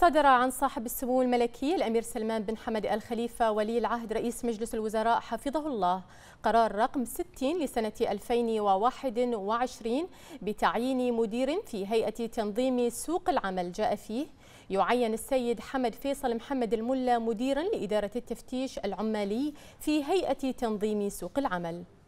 صدر عن صاحب السمو الملكي الأمير سلمان بن حمد الخليفة ولي العهد رئيس مجلس الوزراء حفظه الله قرار رقم 60 لسنة 2021 بتعيين مدير في هيئة تنظيم سوق العمل جاء فيه يعين السيد حمد فيصل محمد الملا مديرا لإدارة التفتيش العمالي في هيئة تنظيم سوق العمل